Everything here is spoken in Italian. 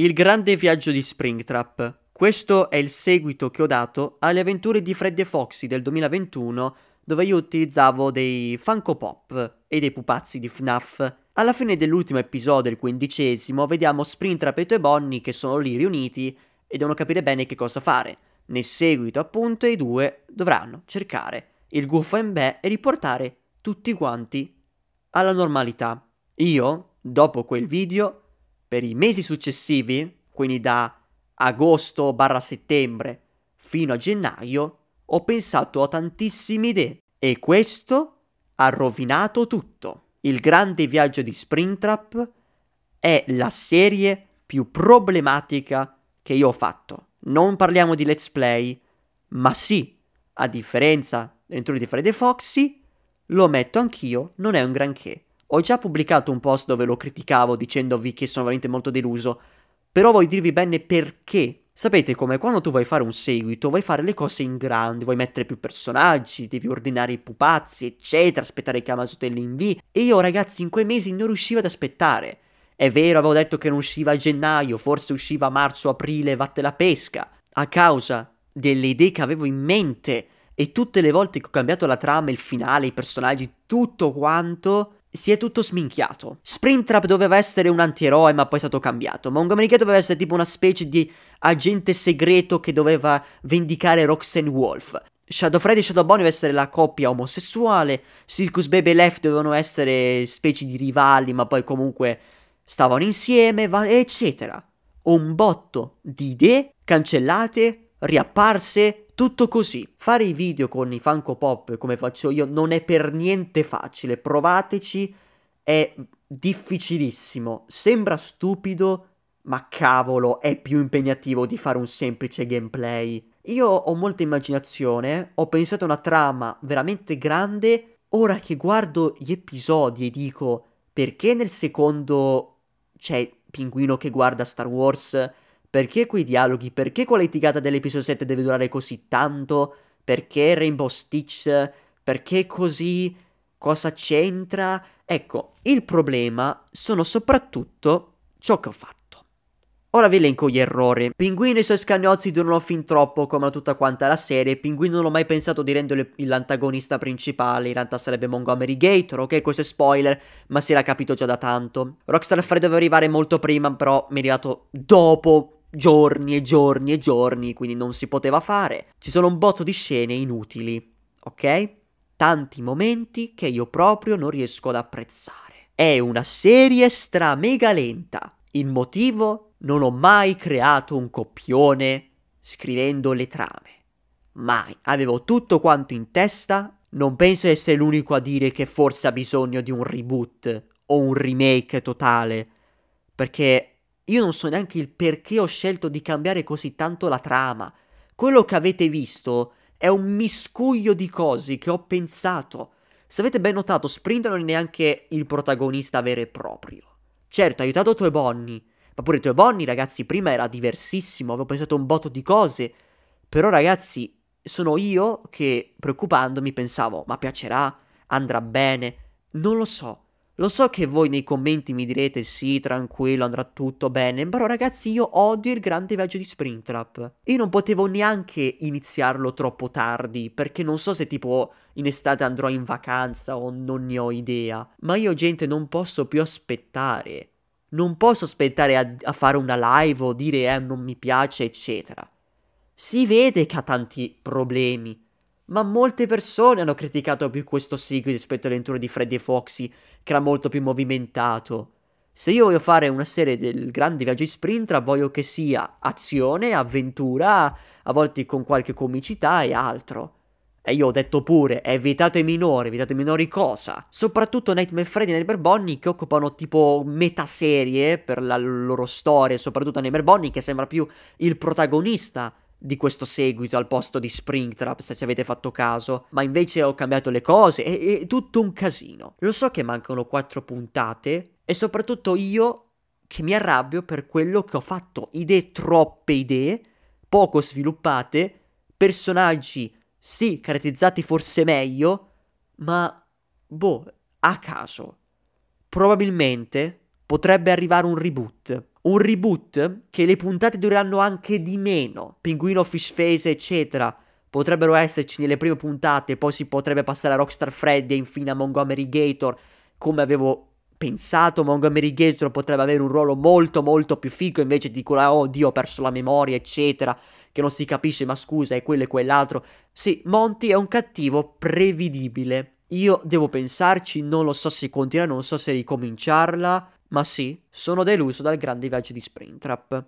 Il grande viaggio di Springtrap. Questo è il seguito che ho dato alle avventure di Fred e Foxy del 2021, dove io utilizzavo dei Funko Pop e dei pupazzi di FNAF. Alla fine dell'ultimo episodio, il quindicesimo, vediamo Springtrap e Toe Bonnie che sono lì riuniti e devono capire bene che cosa fare. Nel seguito, appunto, i due dovranno cercare il Guffo in Beh e riportare tutti quanti alla normalità. Io, dopo quel video, per i mesi successivi, quindi da agosto barra settembre fino a gennaio, ho pensato a tantissime idee e questo ha rovinato tutto. Il grande viaggio di Springtrap è la serie più problematica che io ho fatto. Non parliamo di let's play, ma sì, a differenza dentro di Fred e Foxy, lo metto anch'io, non è un granché. Ho già pubblicato un post dove lo criticavo dicendovi che sono veramente molto deluso, però voglio dirvi bene perché. Sapete come quando tu vuoi fare un seguito, vuoi fare le cose in grande, vuoi mettere più personaggi, devi ordinare i pupazzi, eccetera, aspettare che Amazon te li invii. E io ragazzi in quei mesi non riuscivo ad aspettare. È vero, avevo detto che non usciva a gennaio, forse usciva a marzo, aprile, vatte la pesca. A causa delle idee che avevo in mente e tutte le volte che ho cambiato la trama, il finale, i personaggi, tutto quanto, si è tutto sminchiato. Springtrap doveva essere un antieroe, ma poi è stato cambiato. Montgomery Gay doveva essere tipo una specie di agente segreto che doveva vendicare Roxanne Wolf. Shadow Freddy e Shadow Bonnie dovevano essere la coppia omosessuale. Circus Baby e Left dovevano essere specie di rivali, ma poi comunque stavano insieme, eccetera. Un botto di idee cancellate riapparse, tutto così. Fare i video con i Funko Pop come faccio io non è per niente facile, provateci, è difficilissimo. Sembra stupido, ma cavolo, è più impegnativo di fare un semplice gameplay. Io ho molta immaginazione, ho pensato a una trama veramente grande, ora che guardo gli episodi e dico perché nel secondo c'è Pinguino che guarda Star Wars perché quei dialoghi? Perché quella litigata dell'episodio 7 deve durare così tanto? Perché Rainbow Stitch? Perché così? Cosa c'entra? Ecco, il problema sono soprattutto ciò che ho fatto. Ora vi elenco gli errori. Pinguino e i suoi scagnozzi durano fin troppo come tutta quanta la serie. Pinguino non ho mai pensato di renderlo l'antagonista principale, in realtà sarebbe Montgomery Gator, ok questo è spoiler, ma si era capito già da tanto. Rockstar Fred doveva arrivare molto prima, però mi è arrivato dopo giorni e giorni e giorni, quindi non si poteva fare. Ci sono un botto di scene inutili, ok? Tanti momenti che io proprio non riesco ad apprezzare. È una serie stra mega lenta. Il motivo? Non ho mai creato un copione scrivendo le trame. Mai. Avevo tutto quanto in testa. Non penso di essere l'unico a dire che forse ha bisogno di un reboot o un remake totale. Perché io non so neanche il perché ho scelto di cambiare così tanto la trama. Quello che avete visto è un miscuglio di cose che ho pensato. Se avete ben notato, Sprint non è neanche il protagonista vero e proprio. Certo, ha aiutato tuoi bonni. ma pure tuoi bonni, ragazzi, prima era diversissimo, avevo pensato un botto di cose. Però, ragazzi, sono io che, preoccupandomi, pensavo, ma piacerà? Andrà bene? Non lo so. Lo so che voi nei commenti mi direte sì, tranquillo, andrà tutto bene, però ragazzi io odio il grande viaggio di Springtrap. Io non potevo neanche iniziarlo troppo tardi, perché non so se tipo in estate andrò in vacanza o non ne ho idea. Ma io gente non posso più aspettare. Non posso aspettare a, a fare una live o dire eh non mi piace eccetera. Si vede che ha tanti problemi, ma molte persone hanno criticato più questo sequel rispetto all'avventura di Freddy e Foxy, che era molto più movimentato. Se io voglio fare una serie del grande viaggio di Sprintra, voglio che sia azione, avventura, a volte con qualche comicità e altro. E io ho detto pure, è vietato ai minori, vietato ai minori cosa? Soprattutto Nightmare Freddy e Nightmare Bonnie che occupano tipo metaserie per la loro storia, soprattutto Nightmare Bonnie che sembra più il protagonista di questo seguito al posto di Springtrap, se ci avete fatto caso, ma invece ho cambiato le cose, è, è tutto un casino. Lo so che mancano quattro puntate e soprattutto io che mi arrabbio per quello che ho fatto, idee troppe idee, poco sviluppate, personaggi sì, caratterizzati forse meglio, ma boh, a caso. Probabilmente potrebbe arrivare un reboot un reboot che le puntate dureranno anche di meno, Pinguino, Fish Face, eccetera. Potrebbero esserci nelle prime puntate, poi si potrebbe passare a Rockstar Freddy e infine a Montgomery Gator, come avevo pensato Montgomery Gator potrebbe avere un ruolo molto molto più figo invece di quella oh Dio ho perso la memoria eccetera che non si capisce ma scusa è quello e quell'altro sì Monty è un cattivo prevedibile io devo pensarci non lo so se continuare non so se ricominciarla ma sì, sono deluso dal grande viaggio di Springtrap.